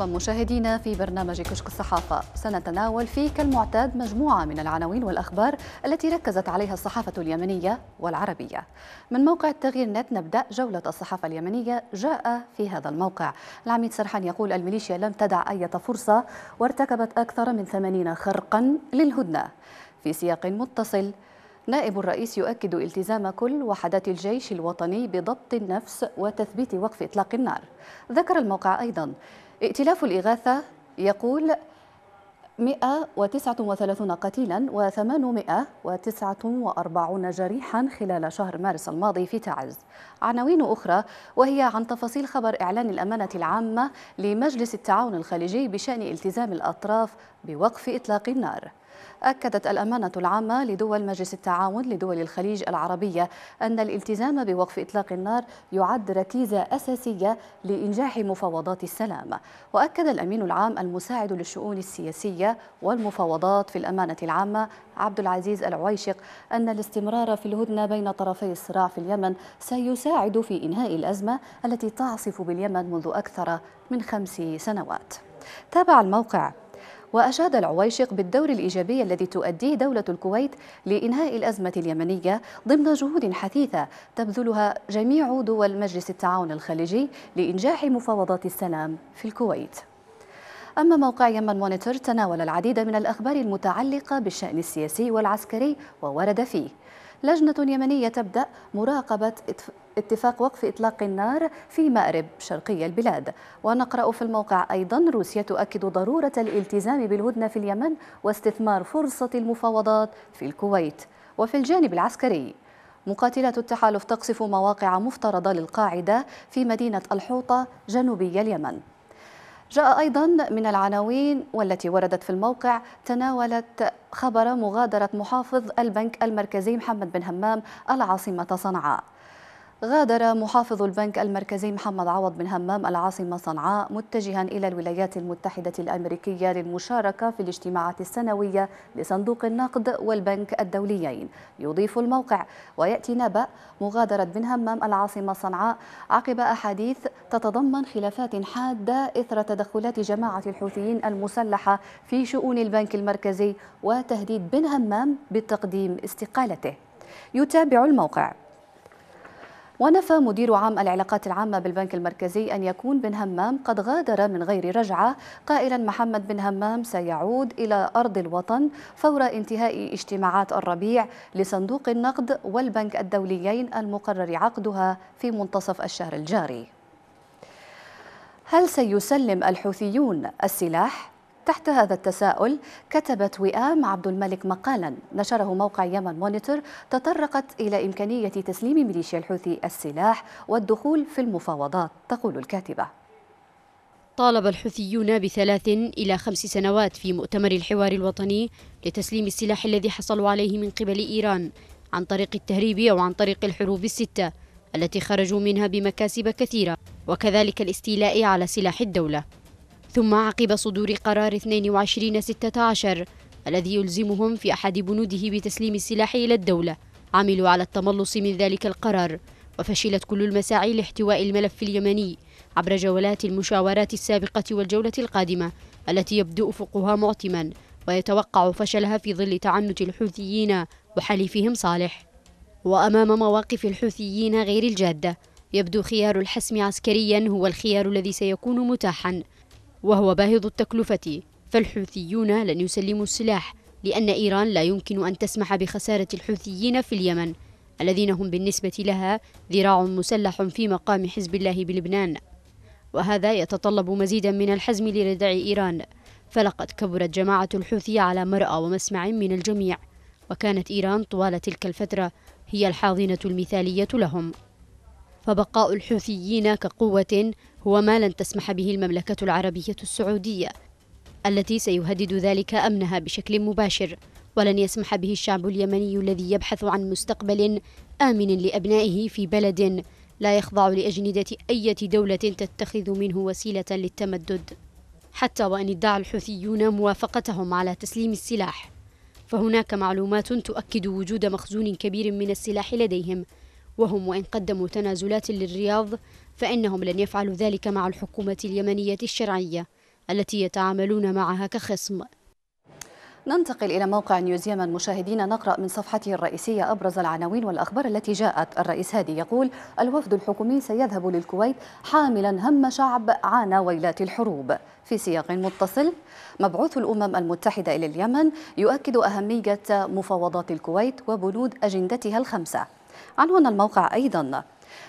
مرحبا مشاهدينا في برنامج كشك الصحافة سنتناول فيه كالمعتاد مجموعة من العناوين والأخبار التي ركزت عليها الصحافة اليمنية والعربية من موقع التغيير نت نبدأ جولة الصحافة اليمنية جاء في هذا الموقع العميد سرحان يقول الميليشيا لم تدع أي فرصة وارتكبت أكثر من 80 خرقا للهدنة في سياق متصل نائب الرئيس يؤكد التزام كل وحدات الجيش الوطني بضبط النفس وتثبيت وقف اطلاق النار ذكر الموقع ايضا ائتلاف الإغاثة يقول 139 قتيلا و849 جريحا خلال شهر مارس الماضي في تعز عناوين أخرى وهي عن تفاصيل خبر إعلان الأمانة العامة لمجلس التعاون الخليجي بشأن التزام الأطراف بوقف إطلاق النار أكدت الأمانة العامة لدول مجلس التعاون لدول الخليج العربية أن الالتزام بوقف إطلاق النار يعد ركيزة أساسية لإنجاح مفاوضات السلام وأكد الأمين العام المساعد للشؤون السياسية والمفاوضات في الأمانة العامة عبد العزيز العويشق أن الاستمرار في الهدنة بين طرفي الصراع في اليمن سيساعد في إنهاء الأزمة التي تعصف باليمن منذ أكثر من خمس سنوات تابع الموقع وأشاد العويشق بالدور الإيجابي الذي تؤديه دولة الكويت لإنهاء الأزمة اليمنية ضمن جهود حثيثة تبذلها جميع دول مجلس التعاون الخليجي لإنجاح مفاوضات السلام في الكويت أما موقع يمن مونيتور تناول العديد من الأخبار المتعلقة بالشأن السياسي والعسكري وورد فيه لجنة يمنية تبدأ مراقبة اتفاق وقف إطلاق النار في مأرب شرقي البلاد ونقرأ في الموقع أيضا روسيا تؤكد ضرورة الالتزام بالهدنة في اليمن واستثمار فرصة المفاوضات في الكويت وفي الجانب العسكري مقاتلات التحالف تقصف مواقع مفترضة للقاعدة في مدينة الحوطة جنوبي اليمن جاء أيضا من العناوين والتي وردت في الموقع تناولت خبر مغادرة محافظ البنك المركزي محمد بن همام العاصمة صنعاء غادر محافظ البنك المركزي محمد عوض بن همام العاصمة صنعاء متجها إلى الولايات المتحدة الأمريكية للمشاركة في الاجتماعات السنوية لصندوق النقد والبنك الدوليين يضيف الموقع ويأتي نبأ مغادرة بن همام العاصمة صنعاء عقب أحاديث تتضمن خلافات حادة إثر تدخلات جماعة الحوثيين المسلحة في شؤون البنك المركزي وتهديد بن همام بتقديم استقالته يتابع الموقع ونفى مدير عام العلاقات العامة بالبنك المركزي أن يكون بن همام قد غادر من غير رجعة قائلا محمد بن همام سيعود إلى أرض الوطن فور انتهاء اجتماعات الربيع لصندوق النقد والبنك الدوليين المقرر عقدها في منتصف الشهر الجاري هل سيسلم الحوثيون السلاح؟ تحت هذا التساؤل كتبت وئام عبد الملك مقالا نشره موقع يمن مونيتور تطرقت إلى إمكانية تسليم ميليشيا الحوثي السلاح والدخول في المفاوضات تقول الكاتبة طالب الحوثيون بثلاث إلى خمس سنوات في مؤتمر الحوار الوطني لتسليم السلاح الذي حصلوا عليه من قبل إيران عن طريق التهريب أو عن طريق الحروب الستة التي خرجوا منها بمكاسب كثيرة وكذلك الاستيلاء على سلاح الدولة ثم عقب صدور قرار 22/16 الذي يلزمهم في أحد بنوده بتسليم السلاح إلى الدولة عملوا على التملص من ذلك القرار وفشلت كل المساعي لاحتواء الملف اليمني عبر جولات المشاورات السابقة والجولة القادمة التي يبدو أفقها معتما ويتوقع فشلها في ظل تعنت الحوثيين وحليفهم صالح وأمام مواقف الحوثيين غير الجادة يبدو خيار الحسم عسكريا هو الخيار الذي سيكون متاحا وهو باهظ التكلفة فالحوثيون لن يسلموا السلاح لأن إيران لا يمكن أن تسمح بخسارة الحوثيين في اليمن الذين هم بالنسبة لها ذراع مسلح في مقام حزب الله بلبنان وهذا يتطلب مزيدا من الحزم لردع إيران فلقد كبرت جماعة الحوثي على مرأى ومسمع من الجميع وكانت إيران طوال تلك الفترة هي الحاضنة المثالية لهم فبقاء الحوثيين كقوة هو ما لن تسمح به المملكة العربية السعودية التي سيهدد ذلك أمنها بشكل مباشر ولن يسمح به الشعب اليمني الذي يبحث عن مستقبل آمن لأبنائه في بلد لا يخضع لأجندة أي دولة تتخذ منه وسيلة للتمدد حتى وإن ادعى الحوثيون موافقتهم على تسليم السلاح فهناك معلومات تؤكد وجود مخزون كبير من السلاح لديهم وهم وإن قدموا تنازلات للرياض فإنهم لن يفعلوا ذلك مع الحكومة اليمنية الشرعية التي يتعاملون معها كخصم ننتقل إلى موقع نيوز يمن مشاهدينا نقرأ من صفحته الرئيسية أبرز العناوين والأخبار التي جاءت الرئيس هادي يقول الوفد الحكومي سيذهب للكويت حاملا هم شعب عانى ويلات الحروب في سياق متصل مبعوث الأمم المتحدة إلى اليمن يؤكد أهمية مفاوضات الكويت وبنود أجندتها الخمسة عنوان الموقع أيضا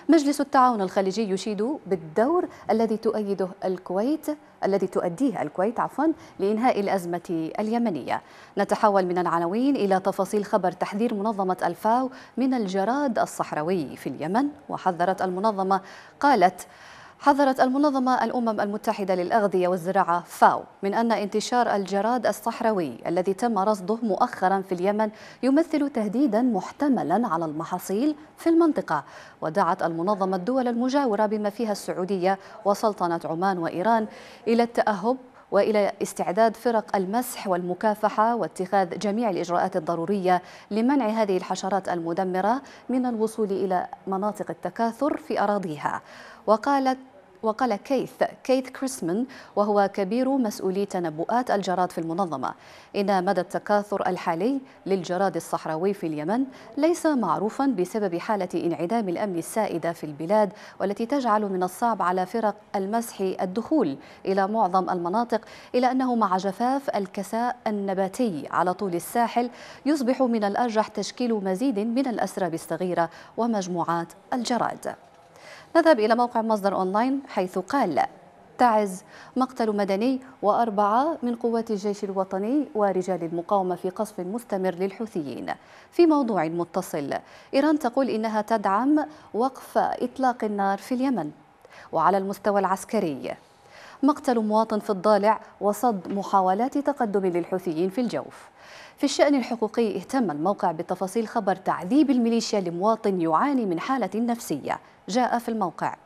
مجلس التعاون الخليجي يشيد بالدور الذي تؤيده الكويت الذي تؤديه الكويت عفوا لإنهاء الأزمة اليمنية نتحول من العناوين إلى تفاصيل خبر تحذير منظمة الفاو من الجراد الصحراوي في اليمن وحذرت المنظمة قالت حذرت المنظمة الأمم المتحدة للأغذية والزراعة فاو من أن انتشار الجراد الصحراوي الذي تم رصده مؤخرا في اليمن يمثل تهديدا محتملا على المحاصيل في المنطقة ودعت المنظمة الدول المجاورة بما فيها السعودية وسلطنة عمان وإيران إلى التأهب والى استعداد فرق المسح والمكافحه واتخاذ جميع الاجراءات الضروريه لمنع هذه الحشرات المدمره من الوصول الى مناطق التكاثر في اراضيها وقالت وقال كيث كيث كريسمن وهو كبير مسؤولي تنبؤات الجراد في المنظمة إن مدى التكاثر الحالي للجراد الصحراوي في اليمن ليس معروفا بسبب حالة انعدام الأمن السائدة في البلاد والتي تجعل من الصعب على فرق المسح الدخول إلى معظم المناطق إلى أنه مع جفاف الكساء النباتي على طول الساحل يصبح من الأرجح تشكيل مزيد من الأسراب الصغيرة ومجموعات الجراد نذهب إلى موقع مصدر أونلاين حيث قال تعز مقتل مدني وأربعة من قوات الجيش الوطني ورجال المقاومة في قصف مستمر للحوثيين في موضوع متصل إيران تقول إنها تدعم وقف إطلاق النار في اليمن وعلى المستوى العسكري مقتل مواطن في الضالع وصد محاولات تقدم للحوثيين في الجوف في الشأن الحقوقي اهتم الموقع بتفاصيل خبر تعذيب الميليشيا لمواطن يعاني من حالة نفسية جاء في الموقع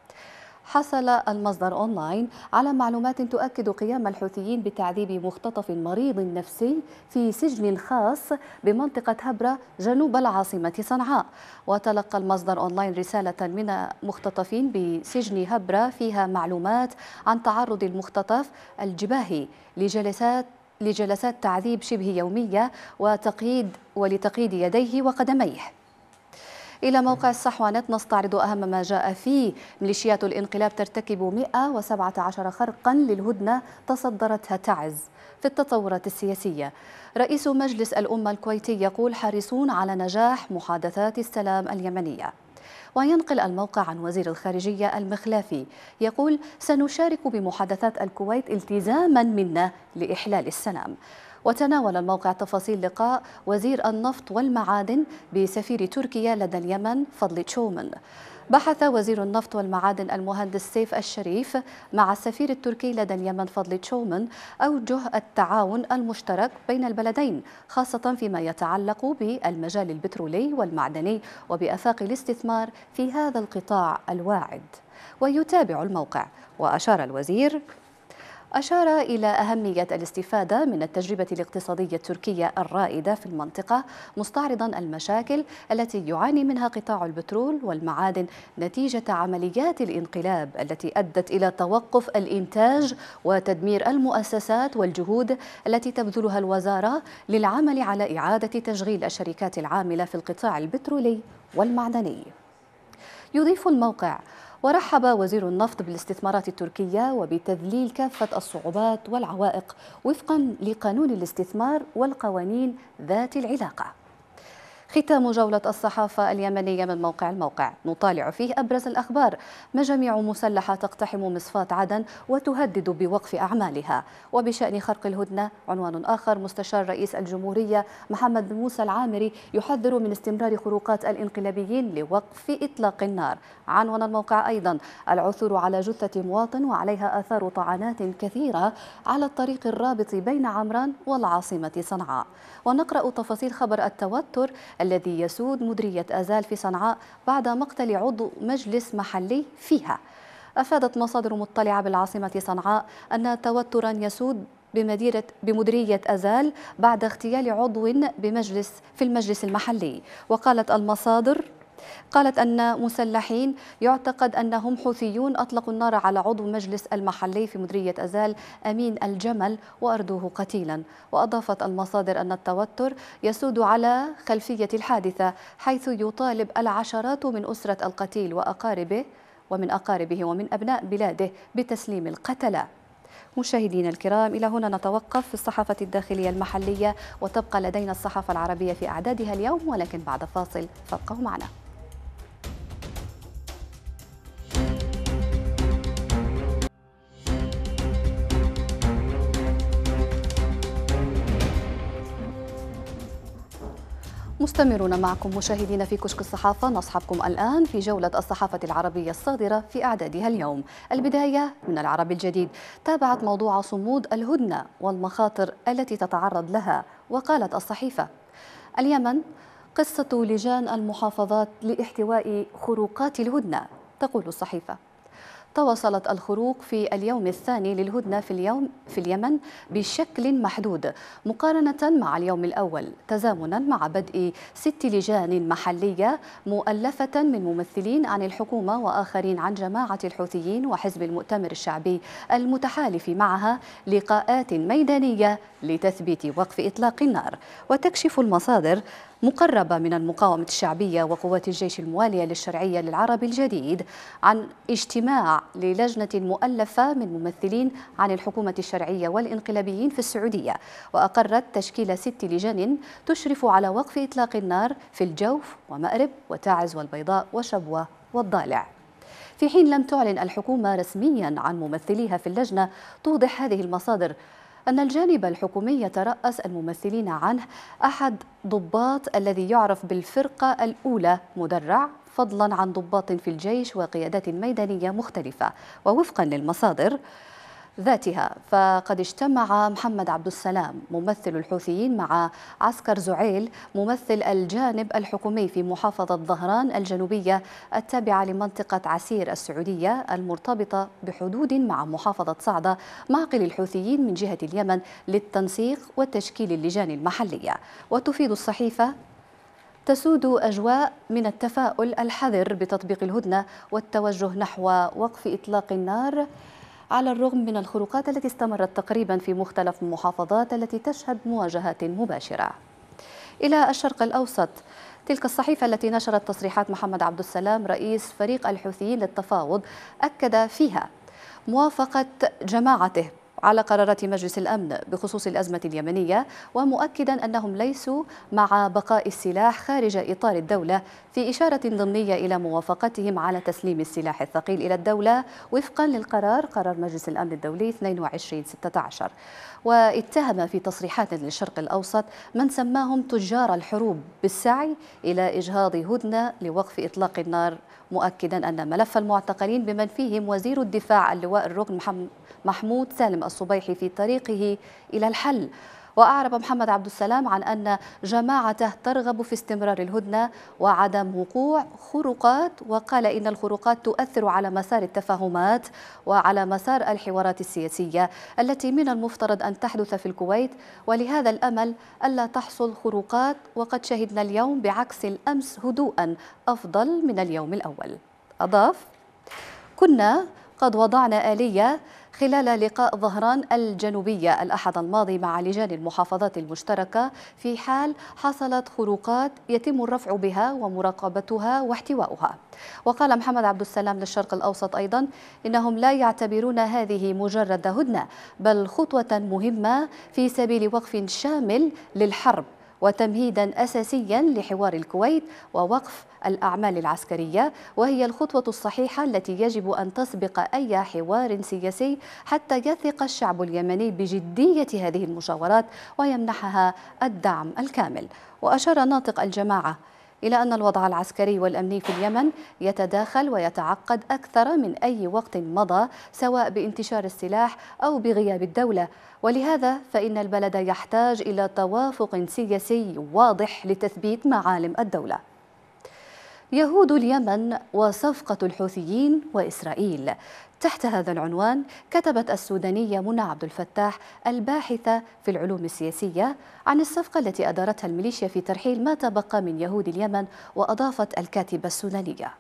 حصل المصدر أونلاين على معلومات تؤكد قيام الحوثيين بتعذيب مختطف مريض نفسي في سجن خاص بمنطقة هبرة جنوب العاصمة صنعاء وتلقى المصدر أونلاين رسالة من مختطفين بسجن هبرة فيها معلومات عن تعرض المختطف الجباهي لجلسات لجلسات تعذيب شبه يومية وتقييد ولتقييد يديه وقدميه إلى موقع الصحوة نت نستعرض أهم ما جاء فيه ميليشيات الانقلاب ترتكب 117 خرقا للهدنة تصدرتها تعز في التطورات السياسية رئيس مجلس الأمة الكويتي يقول حريصون على نجاح محادثات السلام اليمنية وينقل الموقع عن وزير الخارجية المخلافي يقول سنشارك بمحادثات الكويت التزاما منا لإحلال السلام وتناول الموقع تفاصيل لقاء وزير النفط والمعادن بسفير تركيا لدى اليمن فضل تشومن بحث وزير النفط والمعادن المهندس سيف الشريف مع السفير التركي لدى اليمن فضل تشومن أوجه التعاون المشترك بين البلدين خاصة فيما يتعلق بالمجال البترولي والمعدني وبأفاق الاستثمار في هذا القطاع الواعد ويتابع الموقع وأشار الوزير أشار إلى أهمية الاستفادة من التجربة الاقتصادية التركية الرائدة في المنطقة مستعرضا المشاكل التي يعاني منها قطاع البترول والمعادن نتيجة عمليات الانقلاب التي أدت إلى توقف الإنتاج وتدمير المؤسسات والجهود التي تبذلها الوزارة للعمل على إعادة تشغيل الشركات العاملة في القطاع البترولي والمعدني يضيف الموقع ورحب وزير النفط بالاستثمارات التركية وبتذليل كافة الصعوبات والعوائق وفقا لقانون الاستثمار والقوانين ذات العلاقة ختام جولة الصحافة اليمنية من موقع الموقع نطالع فيه أبرز الأخبار مجاميع مسلحة تقتحم مصفاة عدن وتهدد بوقف أعمالها وبشأن خرق الهدنة عنوان آخر مستشار رئيس الجمهورية محمد موسى العامري يحذر من استمرار خروقات الانقلابيين لوقف إطلاق النار عنوان الموقع أيضا العثور على جثة مواطن وعليها آثار طعنات كثيرة على الطريق الرابط بين عمران والعاصمة صنعاء ونقرأ تفاصيل خبر التوتر الذي يسود مديرية أزال في صنعاء بعد مقتل عضو مجلس محلي فيها أفادت مصادر مطلعة بالعاصمة صنعاء أن توترا يسود بمديرة بمديرية أزال بعد اغتيال عضو بمجلس في المجلس المحلي وقالت المصادر قالت أن مسلحين يعتقد أنهم حوثيون أطلقوا النار على عضو مجلس المحلي في مديرية أزال أمين الجمل وأردوه قتيلا وأضافت المصادر أن التوتر يسود على خلفية الحادثة حيث يطالب العشرات من أسرة القتيل وأقاربه ومن أقاربه ومن أبناء بلاده بتسليم القتلى مشاهدينا الكرام إلى هنا نتوقف في الصحافة الداخلية المحلية وتبقى لدينا الصحافة العربية في أعدادها اليوم ولكن بعد فاصل فابقوا معنا مستمرون معكم مشاهدين في كشك الصحافة نصحبكم الآن في جولة الصحافة العربية الصادرة في أعدادها اليوم البداية من العرب الجديد تابعت موضوع صمود الهدنة والمخاطر التي تتعرض لها وقالت الصحيفة اليمن قصة لجان المحافظات لاحتواء خروقات الهدنة تقول الصحيفة تواصلت الخروق في اليوم الثاني للهدنة في, اليوم في اليمن بشكل محدود مقارنة مع اليوم الأول تزامنا مع بدء ست لجان محلية مؤلفة من ممثلين عن الحكومة وآخرين عن جماعة الحوثيين وحزب المؤتمر الشعبي المتحالف معها لقاءات ميدانية لتثبيت وقف إطلاق النار وتكشف المصادر مقربة من المقاومة الشعبية وقوات الجيش الموالية للشرعية للعربي الجديد عن اجتماع للجنة مؤلفة من ممثلين عن الحكومة الشرعية والإنقلابيين في السعودية وأقرت تشكيل ست لجان تشرف على وقف إطلاق النار في الجوف ومأرب وتعز والبيضاء وشبوة والضالع في حين لم تعلن الحكومة رسميا عن ممثليها في اللجنة توضح هذه المصادر أن الجانب الحكومي يترأس الممثلين عنه أحد ضباط الذي يعرف بالفرقة الأولى مدرع فضلا عن ضباط في الجيش وقيادات ميدانية مختلفة ووفقا للمصادر ذاتها فقد اجتمع محمد عبد السلام ممثل الحوثيين مع عسكر زعيل ممثل الجانب الحكومي في محافظة ظهران الجنوبية التابعة لمنطقة عسير السعودية المرتبطة بحدود مع محافظة صعدة معقل الحوثيين من جهة اليمن للتنسيق وتشكيل اللجان المحلية وتفيد الصحيفة تسود أجواء من التفاؤل الحذر بتطبيق الهدنة والتوجه نحو وقف إطلاق النار على الرغم من الخروقات التي استمرت تقريبا في مختلف المحافظات التي تشهد مواجهات مباشرة إلى الشرق الأوسط تلك الصحيفة التي نشرت تصريحات محمد عبد السلام رئيس فريق الحوثيين للتفاوض أكد فيها موافقة جماعته على قرارات مجلس الأمن بخصوص الأزمة اليمنية ومؤكدا أنهم ليسوا مع بقاء السلاح خارج إطار الدولة في إشارة ضمنية إلى موافقتهم على تسليم السلاح الثقيل إلى الدولة وفقا للقرار قرار مجلس الأمن الدولي 2216 واتهم في تصريحات للشرق الأوسط من سماهم تجار الحروب بالسعي إلى إجهاض هدنة لوقف إطلاق النار مؤكدا أن ملف المعتقلين بمن فيهم وزير الدفاع اللواء الركن محمد محمود سالم الصبيحي في طريقه إلى الحل وأعرب محمد عبد السلام عن أن جماعته ترغب في استمرار الهدنة وعدم وقوع خروقات وقال إن الخروقات تؤثر على مسار التفاهمات وعلى مسار الحوارات السياسية التي من المفترض أن تحدث في الكويت ولهذا الأمل ألا تحصل خروقات وقد شهدنا اليوم بعكس الأمس هدوءا أفضل من اليوم الأول أضاف كنا قد وضعنا آلية خلال لقاء ظهران الجنوبية الأحد الماضي مع لجان المحافظات المشتركة في حال حصلت خروقات يتم الرفع بها ومراقبتها واحتواؤها وقال محمد عبد السلام للشرق الأوسط أيضا إنهم لا يعتبرون هذه مجرد هدنة بل خطوة مهمة في سبيل وقف شامل للحرب وتمهيدا أساسيا لحوار الكويت ووقف الأعمال العسكرية وهي الخطوة الصحيحة التي يجب أن تسبق أي حوار سياسي حتى يثق الشعب اليمني بجدية هذه المشاورات ويمنحها الدعم الكامل وأشار ناطق الجماعة إلى أن الوضع العسكري والأمني في اليمن يتداخل ويتعقد أكثر من أي وقت مضى سواء بانتشار السلاح أو بغياب الدولة ولهذا فإن البلد يحتاج إلى توافق سياسي واضح لتثبيت معالم الدولة يهود اليمن وصفقة الحوثيين وإسرائيل تحت هذا العنوان كتبت السودانية منى عبد الفتاح الباحثة في العلوم السياسية عن الصفقة التي أدارتها الميليشيا في ترحيل ما تبقى من يهود اليمن وأضافت الكاتبة السودانية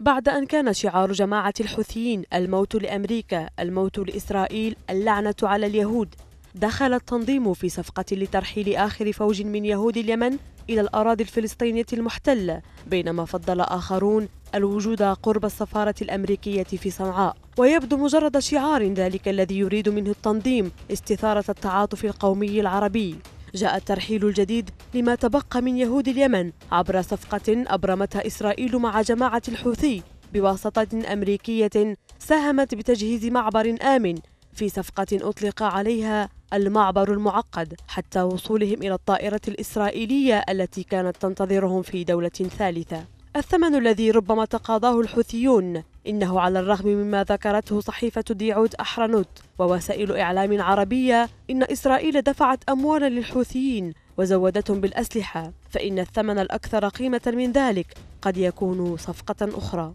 بعد أن كان شعار جماعة الحوثيين الموت لأمريكا الموت لإسرائيل اللعنة على اليهود دخل التنظيم في صفقة لترحيل آخر فوج من يهود اليمن إلى الأراضي الفلسطينية المحتلة بينما فضل آخرون الوجود قرب السفارة الأمريكية في صنعاء ويبدو مجرد شعار ذلك الذي يريد منه التنظيم استثارة التعاطف القومي العربي جاء الترحيل الجديد لما تبقى من يهود اليمن عبر صفقة أبرمتها إسرائيل مع جماعة الحوثي بواسطة أمريكية ساهمت بتجهيز معبر آمن في صفقة أطلق عليها المعبر المعقد حتى وصولهم إلى الطائرة الإسرائيلية التي كانت تنتظرهم في دولة ثالثة الثمن الذي ربما تقاضاه الحوثيون إنه على الرغم مما ذكرته صحيفة ديعود أحرنوت ووسائل إعلام عربية إن إسرائيل دفعت أموالا للحوثيين وزودتهم بالأسلحة فإن الثمن الأكثر قيمة من ذلك قد يكون صفقة أخرى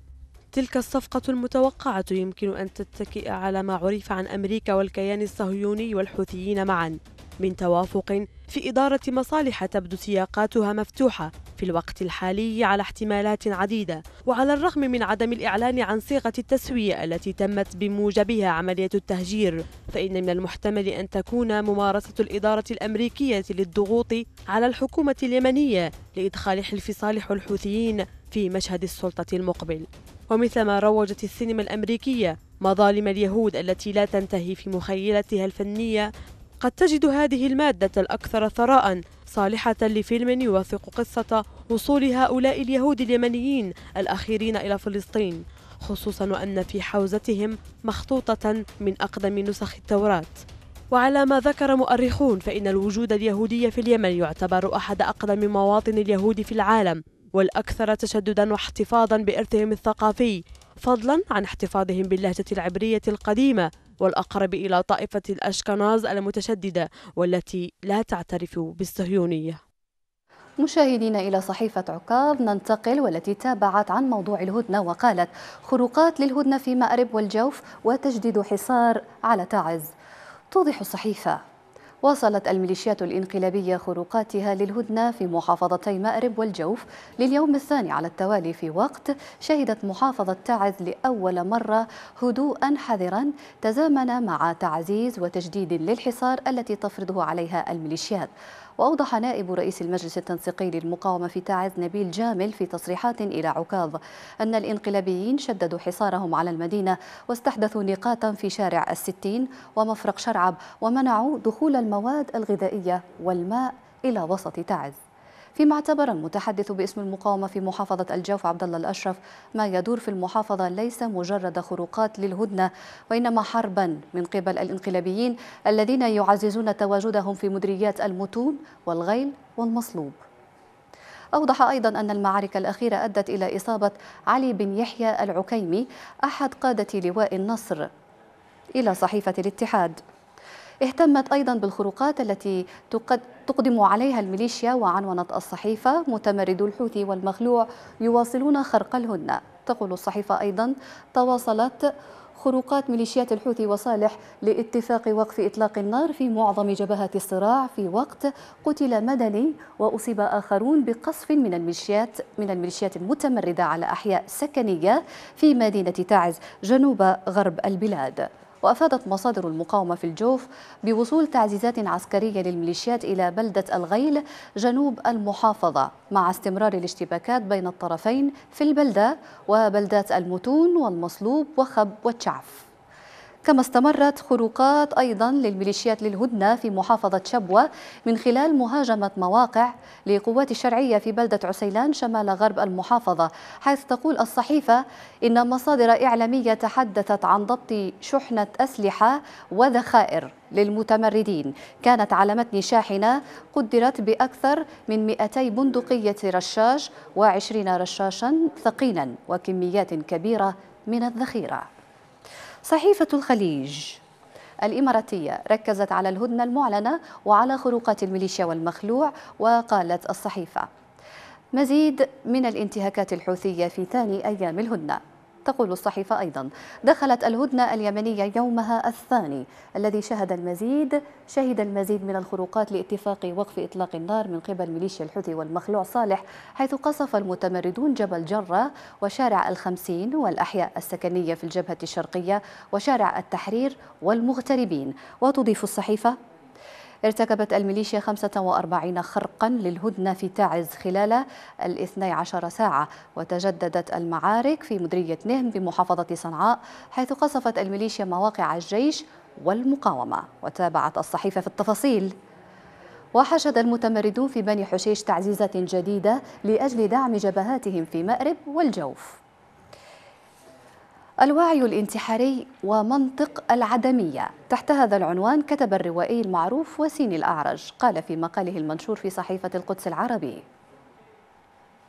تلك الصفقة المتوقعة يمكن أن تتكئ على ما عرف عن أمريكا والكيان الصهيوني والحوثيين معا من توافق في إدارة مصالح تبدو سياقاتها مفتوحة في الوقت الحالي على احتمالات عديدة وعلى الرغم من عدم الإعلان عن صيغة التسوية التي تمت بموجبها عملية التهجير فإن من المحتمل أن تكون ممارسة الإدارة الأمريكية للضغوط على الحكومة اليمنية لإدخال حلف صالح الحوثيين في مشهد السلطة المقبل ومثلما روجت السينما الأمريكية مظالم اليهود التي لا تنتهي في مخيلتها الفنية قد تجد هذه المادة الأكثر ثراء صالحة لفيلم يوثق قصة وصول هؤلاء اليهود اليمنيين الأخيرين إلى فلسطين خصوصا وأن في حوزتهم مخطوطة من أقدم نسخ التوراة وعلى ما ذكر مؤرخون فإن الوجود اليهودي في اليمن يعتبر أحد أقدم مواطن اليهود في العالم والأكثر تشددا واحتفاظا بإرثهم الثقافي فضلا عن احتفاظهم باللهجة العبرية القديمة والأقرب إلى طائفة الأشكناز المتشددة والتي لا تعترف بالصهيونية مشاهدين إلى صحيفة عكاظ ننتقل والتي تابعت عن موضوع الهدنة وقالت خروقات للهدنة في مأرب والجوف وتجديد حصار على تعز توضح الصحيفة واصلت الميليشيات الانقلابية خروقاتها للهدنة في محافظتي مأرب والجوف لليوم الثاني على التوالي في وقت شهدت محافظة تعز لأول مرة هدوءا حذرا تزامن مع تعزيز وتجديد للحصار التي تفرضه عليها الميليشيات وأوضح نائب رئيس المجلس التنسيقي للمقاومة في تعز نبيل جامل في تصريحات إلى عكاظ أن الإنقلابيين شددوا حصارهم على المدينة واستحدثوا نقاطا في شارع الستين ومفرق شرعب ومنعوا دخول المواد الغذائية والماء إلى وسط تعز فيما اعتبر المتحدث باسم المقاومة في محافظة الجوف عبد الله الأشرف ما يدور في المحافظة ليس مجرد خروقات للهدنة وإنما حربا من قبل الانقلابيين الذين يعززون تواجدهم في مدريات المتون والغيل والمصلوب أوضح أيضا أن المعارك الأخيرة أدت إلى إصابة علي بن يحيى العكيمي أحد قادة لواء النصر إلى صحيفة الاتحاد اهتمت أيضا بالخروقات التي تقدم عليها الميليشيا وعنونت الصحيفة متمرد الحوثي والمخلوع يواصلون خرق الهدنة تقول الصحيفة أيضا تواصلت خروقات ميليشيات الحوثي وصالح لاتفاق وقف إطلاق النار في معظم جبهات الصراع في وقت قتل مدني وأصيب آخرون بقصف من الميليشيات من الميليشيات المتمردة على أحياء سكنية في مدينة تعز جنوب غرب البلاد وأفادت مصادر المقاومة في الجوف بوصول تعزيزات عسكرية للميليشيات إلى بلدة الغيل جنوب المحافظة مع استمرار الاشتباكات بين الطرفين في البلدة وبلدات المتون والمصلوب وخب والشعف كما استمرت خروقات أيضا للميليشيات للهدنة في محافظة شبوة من خلال مهاجمة مواقع لقوات الشرعية في بلدة عسيلان شمال غرب المحافظة حيث تقول الصحيفة إن مصادر إعلامية تحدثت عن ضبط شحنة أسلحة وذخائر للمتمردين كانت على متن شاحنة قدرت بأكثر من 200 بندقية رشاش و20 رشاشا ثقيلا وكميات كبيرة من الذخيره صحيفة الخليج الإماراتية ركزت على الهدنة المعلنة وعلى خروقات الميليشيا والمخلوع وقالت الصحيفة مزيد من الانتهاكات الحوثية في ثاني أيام الهدنة تقول الصحيفة أيضا دخلت الهدنة اليمنية يومها الثاني الذي شهد المزيد شهد المزيد من الخروقات لاتفاق وقف إطلاق النار من قبل ميليشيا الحوثي والمخلوع صالح حيث قصف المتمردون جبل جرة وشارع الخمسين والأحياء السكنية في الجبهة الشرقية وشارع التحرير والمغتربين وتضيف الصحيفة ارتكبت الميليشيا 45 خرقا للهدنة في تعز خلال الاثني عشر ساعة وتجددت المعارك في مديرية نهم بمحافظة صنعاء حيث قصفت الميليشيا مواقع الجيش والمقاومة وتابعت الصحيفة في التفاصيل وحشد المتمردون في بني حشيش تعزيزات جديدة لأجل دعم جبهاتهم في مأرب والجوف الوعي الانتحاري ومنطق العدمية تحت هذا العنوان كتب الروائي المعروف وسين الأعرج قال في مقاله المنشور في صحيفة القدس العربي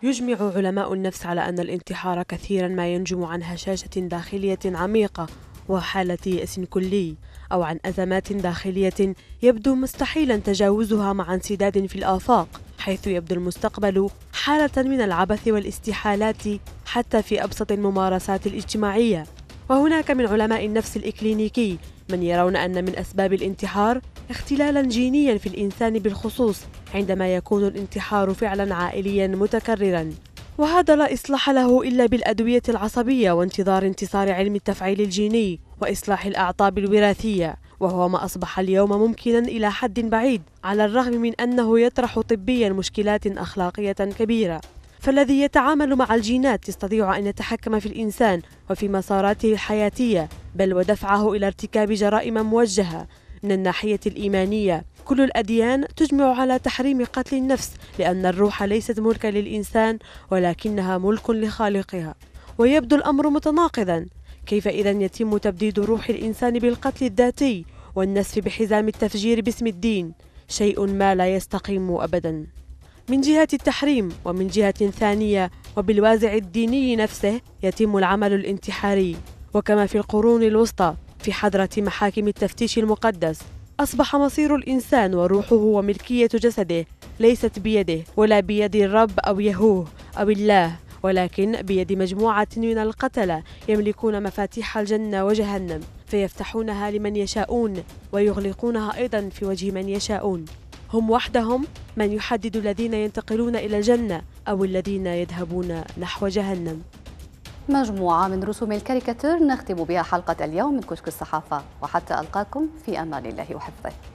يجمع علماء النفس على أن الانتحار كثيرا ما ينجم عن هشاشة داخلية عميقة وحالة يأس كلي أو عن أزمات داخلية يبدو مستحيلا تجاوزها مع انسداد في الآفاق حيث يبدو المستقبل حالة من العبث والاستحالات حتى في أبسط الممارسات الاجتماعية وهناك من علماء النفس الإكلينيكي من يرون أن من أسباب الانتحار اختلالا جينيا في الإنسان بالخصوص عندما يكون الانتحار فعلا عائليا متكررا وهذا لا إصلاح له إلا بالأدوية العصبية وانتظار انتصار علم التفعيل الجيني وإصلاح الأعطاب الوراثية وهو ما أصبح اليوم ممكنا إلى حد بعيد على الرغم من أنه يطرح طبيا مشكلات أخلاقية كبيرة فالذي يتعامل مع الجينات يستطيع أن يتحكم في الإنسان وفي مساراته الحياتية بل ودفعه إلى ارتكاب جرائم موجهة من الناحية الإيمانية كل الأديان تجمع على تحريم قتل النفس لأن الروح ليست ملكا للإنسان ولكنها ملك لخالقها ويبدو الأمر متناقضا كيف إذا يتم تبديد روح الإنسان بالقتل الذاتي والنسف بحزام التفجير باسم الدين شيء ما لا يستقيم أبدا من جهة التحريم ومن جهة ثانية وبالوازع الديني نفسه يتم العمل الانتحاري وكما في القرون الوسطى في حضرة محاكم التفتيش المقدس أصبح مصير الإنسان وروحه وملكية جسده ليست بيده ولا بيد الرب أو يهوه أو الله ولكن بيد مجموعة من القتلة يملكون مفاتيح الجنة وجهنم فيفتحونها لمن يشاءون ويغلقونها أيضا في وجه من يشاءون هم وحدهم من يحدد الذين ينتقلون إلى الجنة أو الذين يذهبون نحو جهنم مجموعة من رسوم الكاريكاتير نختم بها حلقة اليوم من كشك الصحافة وحتى ألقاكم في أمان الله وحفظه